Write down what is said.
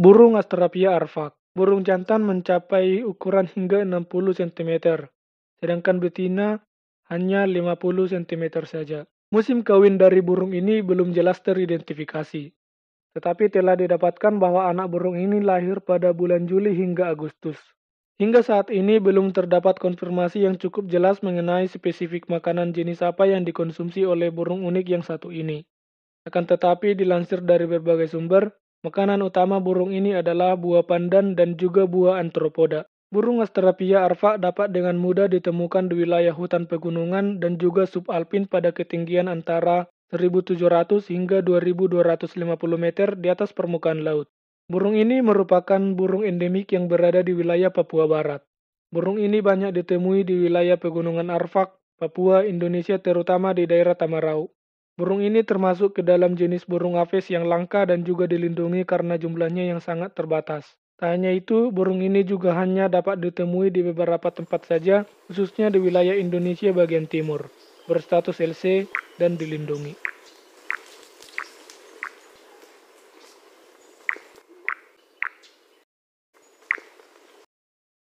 Burung Asterapia arfak. Burung jantan mencapai ukuran hingga 60 cm, sedangkan betina hanya 50 cm saja. Musim kawin dari burung ini belum jelas teridentifikasi. Tetapi telah didapatkan bahwa anak burung ini lahir pada bulan Juli hingga Agustus. Hingga saat ini belum terdapat konfirmasi yang cukup jelas mengenai spesifik makanan jenis apa yang dikonsumsi oleh burung unik yang satu ini. Akan tetapi dilansir dari berbagai sumber, Makanan utama burung ini adalah buah pandan dan juga buah antropoda. Burung Asterapia arfa dapat dengan mudah ditemukan di wilayah hutan pegunungan dan juga subalpin pada ketinggian antara 1700 hingga 2250 meter di atas permukaan laut. Burung ini merupakan burung endemik yang berada di wilayah Papua Barat. Burung ini banyak ditemui di wilayah pegunungan Arfak, Papua, Indonesia terutama di daerah Tamarau. Burung ini termasuk ke dalam jenis burung aves yang langka dan juga dilindungi karena jumlahnya yang sangat terbatas. Tak hanya itu, burung ini juga hanya dapat ditemui di beberapa tempat saja, khususnya di wilayah Indonesia bagian timur, berstatus LC dan dilindungi.